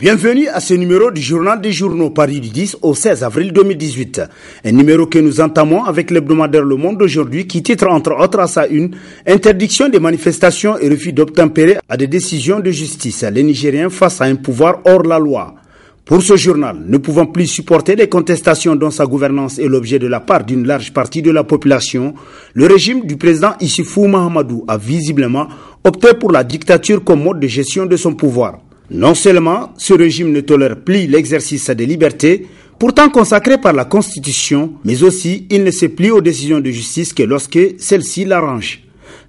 Bienvenue à ce numéro du journal des journaux Paris du 10 au 16 avril 2018. Un numéro que nous entamons avec l'hebdomadaire Le Monde d'aujourd'hui qui titre entre autres à sa une Interdiction des manifestations et refus d'obtempérer à des décisions de justice. Les Nigériens face à un pouvoir hors la loi. Pour ce journal, ne pouvant plus supporter les contestations dont sa gouvernance est l'objet de la part d'une large partie de la population, le régime du président Issoufou Mahamadou a visiblement opté pour la dictature comme mode de gestion de son pouvoir. Non seulement ce régime ne tolère plus l'exercice des libertés, pourtant consacrées par la Constitution, mais aussi il ne se plus aux décisions de justice que lorsque celle-ci l'arrange.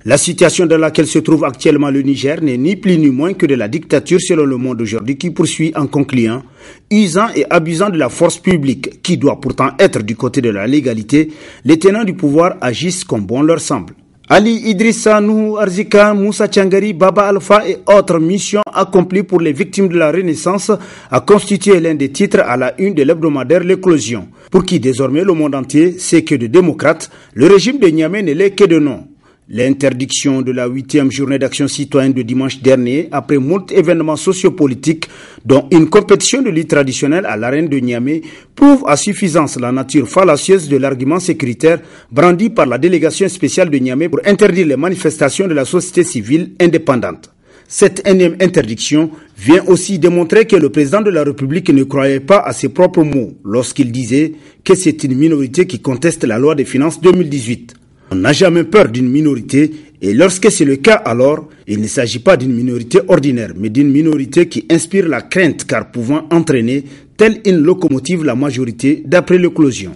La situation dans laquelle se trouve actuellement le Niger n'est ni plus ni moins que de la dictature selon le monde aujourd'hui qui poursuit en concluant, usant et abusant de la force publique qui doit pourtant être du côté de la légalité, les tenants du pouvoir agissent comme bon leur semble. Ali Idrissa Nuhu Arzika, Moussa Changari, Baba Alpha et autres missions accomplies pour les victimes de la Renaissance a constitué l'un des titres à la une de l'hebdomadaire L'éclosion, pour qui désormais le monde entier sait que de démocrates, le régime de Niamey n'est l'est que de nom. L'interdiction de la huitième journée d'action citoyenne de dimanche dernier, après moult événements sociopolitiques, dont une compétition de lutte traditionnelle à l'arène de Niamey, prouve à suffisance la nature fallacieuse de l'argument sécuritaire brandi par la délégation spéciale de Niamey pour interdire les manifestations de la société civile indépendante. Cette énième interdiction vient aussi démontrer que le président de la République ne croyait pas à ses propres mots lorsqu'il disait que c'est une minorité qui conteste la loi des finances 2018. On n'a jamais peur d'une minorité et lorsque c'est le cas alors, il ne s'agit pas d'une minorité ordinaire, mais d'une minorité qui inspire la crainte car pouvant entraîner, telle une locomotive, la majorité d'après l'éclosion.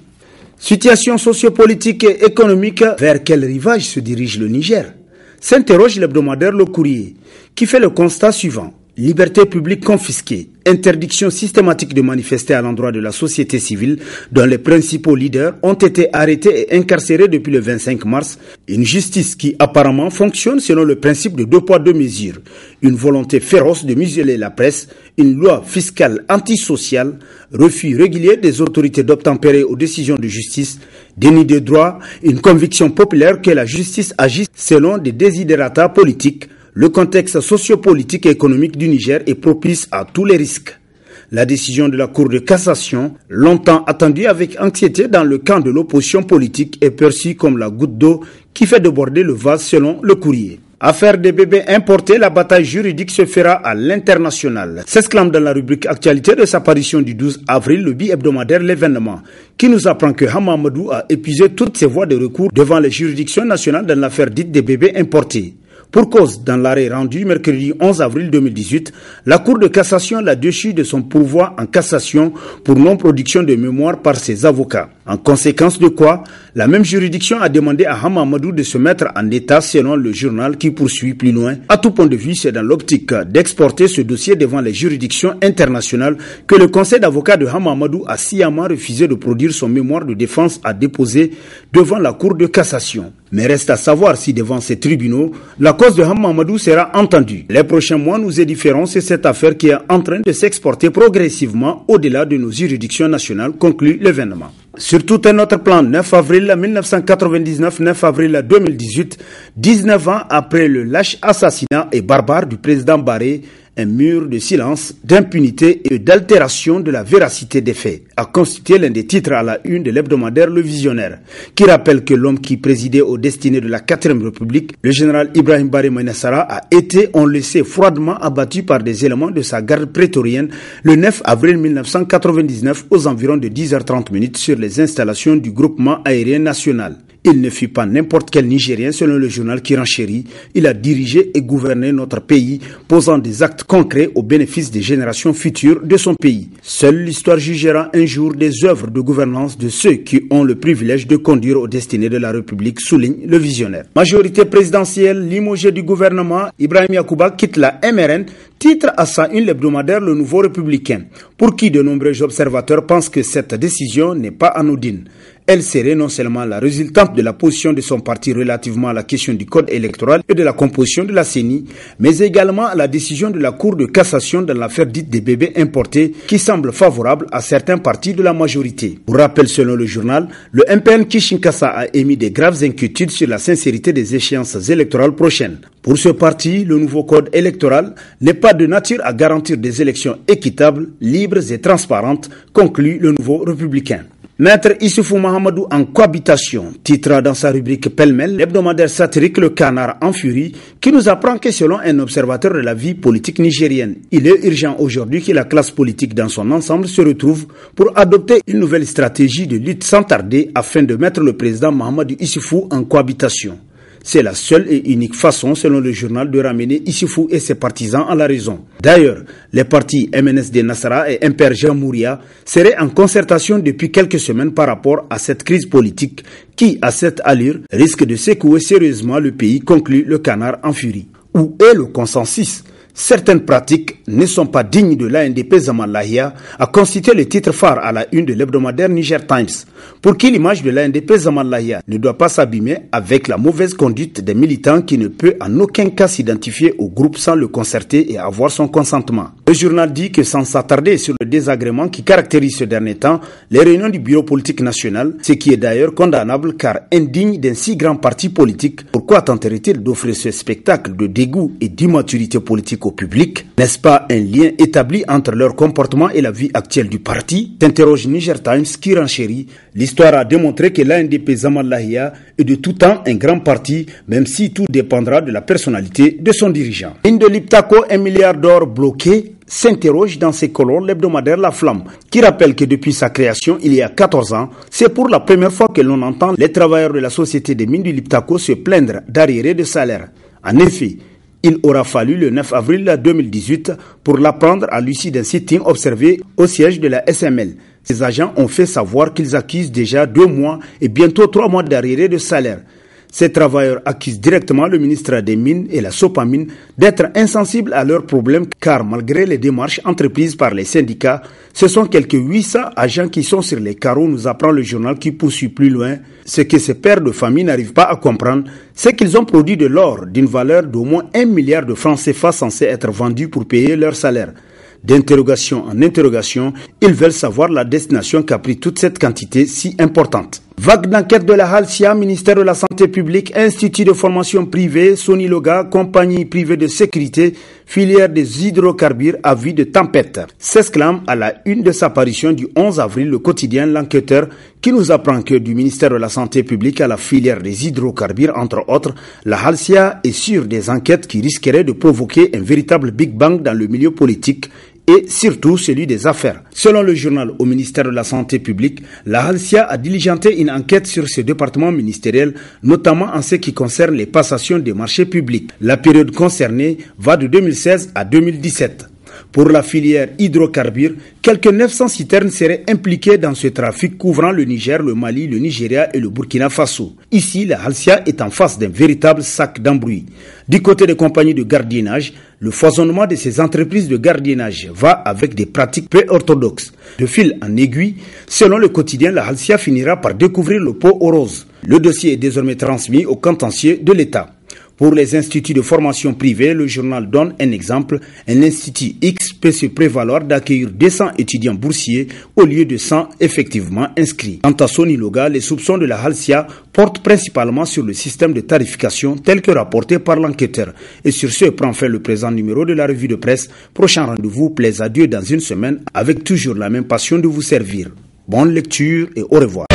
Situation sociopolitique et économique, vers quel rivage se dirige le Niger S'interroge l'hebdomadaire Le Courrier, qui fait le constat suivant. Liberté publique confisquée, interdiction systématique de manifester à l'endroit de la société civile, dont les principaux leaders ont été arrêtés et incarcérés depuis le 25 mars, une justice qui apparemment fonctionne selon le principe de deux poids, deux mesures, une volonté féroce de museler la presse, une loi fiscale antisociale, refus régulier des autorités d'obtempérer aux décisions de justice, déni des droits, une conviction populaire que la justice agisse selon des désidérata politiques, le contexte sociopolitique et économique du Niger est propice à tous les risques. La décision de la Cour de cassation, longtemps attendue avec anxiété dans le camp de l'opposition politique, est perçue comme la goutte d'eau qui fait déborder le vase selon le courrier. Affaire des bébés importés, la bataille juridique se fera à l'international. S'exclame dans la rubrique Actualité de sa parution du 12 avril le bi-hebdomadaire L'événement, qui nous apprend que Hamamadou a épuisé toutes ses voies de recours devant les juridictions nationales dans l'affaire dite des bébés importés. Pour cause, dans l'arrêt rendu mercredi 11 avril 2018, la Cour de cassation l'a déchu de son pourvoi en cassation pour non-production de mémoire par ses avocats. En conséquence de quoi, la même juridiction a demandé à Hamamadou de se mettre en état selon le journal qui poursuit plus loin. À tout point de vue, c'est dans l'optique d'exporter ce dossier devant les juridictions internationales que le conseil d'avocats de Hamamadou a sciemment refusé de produire son mémoire de défense à déposer devant la Cour de cassation. Mais reste à savoir si devant ces tribunaux, la cause de Hamamadou sera entendue. Les prochains mois, nous édifierons sur cette affaire qui est en train de s'exporter progressivement au-delà de nos juridictions nationales, conclut l'événement. Sur tout un autre plan, 9 avril 1999, 9 avril 2018, 19 ans après le lâche assassinat et barbare du président Barré, un mur de silence, d'impunité et d'altération de la véracité des faits, a constitué l'un des titres à la une de l'hebdomadaire Le Visionnaire, qui rappelle que l'homme qui présidait aux destinées de la 4 République, le général Ibrahim Baré Menassara, a été, on laissé froidement abattu par des éléments de sa garde prétorienne le 9 avril 1999 aux environs de 10h30 minutes sur les installations du groupement aérien national. Il ne fut pas n'importe quel Nigérien, selon le journal qui renchérit. Il a dirigé et gouverné notre pays, posant des actes concrets au bénéfice des générations futures de son pays. Seule l'histoire jugera un jour des œuvres de gouvernance de ceux qui ont le privilège de conduire aux destinées de la République, souligne le visionnaire. Majorité présidentielle, limogé du gouvernement, Ibrahim Yacouba quitte la MRN, titre à sa une l'hebdomadaire Le Nouveau Républicain, pour qui de nombreux observateurs pensent que cette décision n'est pas anodine. Elle serait non seulement la résultante de la position de son parti relativement à la question du code électoral et de la composition de la CENI, mais également à la décision de la Cour de cassation dans l'affaire dite des bébés importés qui semble favorable à certains partis de la majorité. Pour rappel, selon le journal, le MPN Kishinkasa a émis des graves inquiétudes sur la sincérité des échéances électorales prochaines. Pour ce parti, le nouveau code électoral n'est pas de nature à garantir des élections équitables, libres et transparentes, conclut le nouveau républicain. Maître Issoufou Mahamadou en cohabitation titre dans sa rubrique pêle-mêle l'hebdomadaire satirique Le Canard en furie qui nous apprend que selon un observateur de la vie politique nigérienne, il est urgent aujourd'hui que la classe politique dans son ensemble se retrouve pour adopter une nouvelle stratégie de lutte sans tarder afin de mettre le président Mahamadou Issoufou en cohabitation. C'est la seule et unique façon, selon le journal, de ramener Issoufou et ses partisans à la raison. D'ailleurs, les partis MNSD Nassara et Jean Mouria seraient en concertation depuis quelques semaines par rapport à cette crise politique qui, à cette allure, risque de secouer sérieusement le pays, conclut le canard en furie. Où est le consensus Certaines pratiques ne sont pas dignes de l'ANDP Zamalahia, a constitué le titre phare à la une de l'hebdomadaire Niger Times, pour qui l'image de l'ANDP Zamalahia ne doit pas s'abîmer avec la mauvaise conduite des militants qui ne peut en aucun cas s'identifier au groupe sans le concerter et avoir son consentement. Le journal dit que sans s'attarder sur le désagrément qui caractérise ce dernier temps, les réunions du Bureau politique national, ce qui est d'ailleurs condamnable car indigne d'un si grand parti politique, pourquoi tenterait-il d'offrir ce spectacle de dégoût et d'immaturité politique public N'est-ce pas un lien établi entre leur comportement et la vie actuelle du parti S'interroge Niger Times qui renchérit. L'histoire a démontré que l'ANDP Lahia est de tout temps un grand parti, même si tout dépendra de la personnalité de son dirigeant. de Indeliptako, un milliard d'or bloqué, s'interroge dans ses colonnes l'hebdomadaire La Flamme, qui rappelle que depuis sa création il y a 14 ans, c'est pour la première fois que l'on entend les travailleurs de la société des mines du Liptako se plaindre d'arriérés de salaire. En effet, il aura fallu le 9 avril 2018 pour l'apprendre à l'issue d'un sitting observé au siège de la SML. Ces agents ont fait savoir qu'ils acquisent déjà deux mois et bientôt trois mois d'arriérés de salaire. Ces travailleurs accusent directement le ministre des Mines et la Sopamine d'être insensibles à leurs problèmes car malgré les démarches entreprises par les syndicats, ce sont quelques 800 agents qui sont sur les carreaux, nous apprend le journal qui poursuit plus loin. Ce que ces pères de famille n'arrivent pas à comprendre, c'est qu'ils ont produit de l'or d'une valeur d'au moins 1 milliard de francs CFA censé être vendu pour payer leur salaire. D'interrogation en interrogation, ils veulent savoir la destination qu'a pris toute cette quantité si importante. Vague d'enquête de la Halcia, ministère de la Santé publique, institut de formation privée, Sony Loga, compagnie privée de sécurité, filière des hydrocarbures à vie de tempête. S'exclame à la une de sa parution du 11 avril le quotidien L'Enquêteur qui nous apprend que du ministère de la Santé publique à la filière des hydrocarbures, entre autres, la Halcia est sur des enquêtes qui risqueraient de provoquer un véritable Big Bang dans le milieu politique et surtout celui des affaires. Selon le journal au ministère de la Santé publique, la Halcia a diligenté une enquête sur ce département ministériel, notamment en ce qui concerne les passations des marchés publics. La période concernée va de 2016 à 2017. Pour la filière hydrocarbures, quelques 900 citernes seraient impliquées dans ce trafic couvrant le Niger, le Mali, le Nigeria et le Burkina Faso. Ici, la Halcia est en face d'un véritable sac d'embrouille. Du côté des compagnies de gardiennage, le foisonnement de ces entreprises de gardiennage va avec des pratiques peu orthodoxes. De fil en aiguille, selon le quotidien, la Halcia finira par découvrir le pot aux roses. Le dossier est désormais transmis au contentieux de l'État. Pour les instituts de formation privée, le journal donne un exemple. Un institut X peut se prévaloir d'accueillir 200 étudiants boursiers au lieu de 100 effectivement inscrits. Quant à Sony Loga, les soupçons de la Halcia portent principalement sur le système de tarification tel que rapporté par l'enquêteur. Et sur ce prend fin le présent numéro de la revue de presse. Prochain rendez-vous plaise à Dieu dans une semaine avec toujours la même passion de vous servir. Bonne lecture et au revoir.